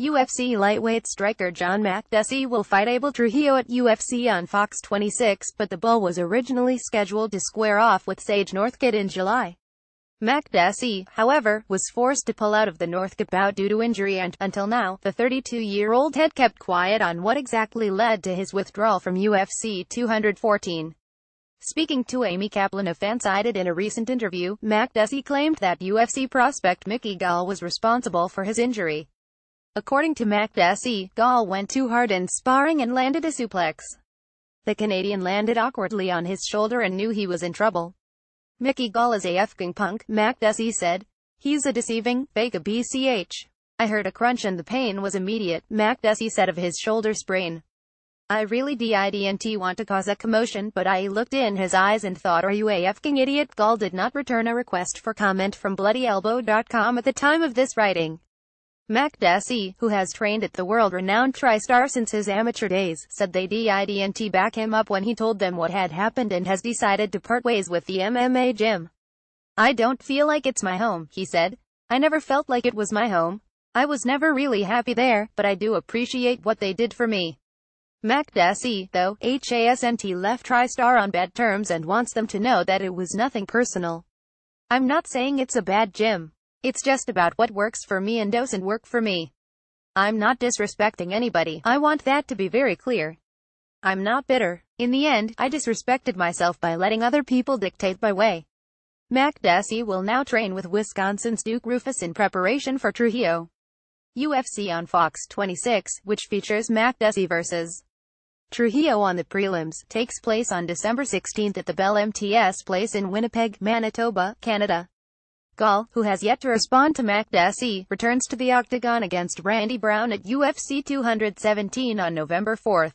UFC lightweight striker John McDessie will fight Abel Trujillo at UFC on Fox 26, but the Bull was originally scheduled to square off with Sage Northcutt in July. McDessie, however, was forced to pull out of the Northcutt bout due to injury and, until now, the 32-year-old had kept quiet on what exactly led to his withdrawal from UFC 214. Speaking to Amy Kaplan of Fansided in a recent interview, McDessie claimed that UFC prospect Mickey Gall was responsible for his injury. According to MacDassie, Gall went too hard in sparring and landed a suplex. The Canadian landed awkwardly on his shoulder and knew he was in trouble. Mickey Gall is a effing punk, MacDassie said. He's a deceiving, fake a BCH. I heard a crunch and the pain was immediate, MacDessie said of his shoulder sprain. I really didn't want to cause a commotion but I looked in his eyes and thought are you a effing idiot? Gall did not return a request for comment from BloodyElbow.com at the time of this writing. Mac Desi, who has trained at the world-renowned TriStar since his amateur days, said they didn't back him up when he told them what had happened and has decided to part ways with the MMA gym. I don't feel like it's my home, he said. I never felt like it was my home. I was never really happy there, but I do appreciate what they did for me. Mac Desi, though, hasn't left TriStar on bad terms and wants them to know that it was nothing personal. I'm not saying it's a bad gym. It's just about what works for me and doesn't work for me. I'm not disrespecting anybody. I want that to be very clear. I'm not bitter. In the end, I disrespected myself by letting other people dictate my way. Mac Desi will now train with Wisconsin's Duke Rufus in preparation for Trujillo. UFC on Fox 26, which features Mac Desi vs. Trujillo on the prelims, takes place on December 16 at the Bell MTS Place in Winnipeg, Manitoba, Canada. Gall, who has yet to respond to Mac Desi, returns to the octagon against Randy Brown at UFC 217 on November 4.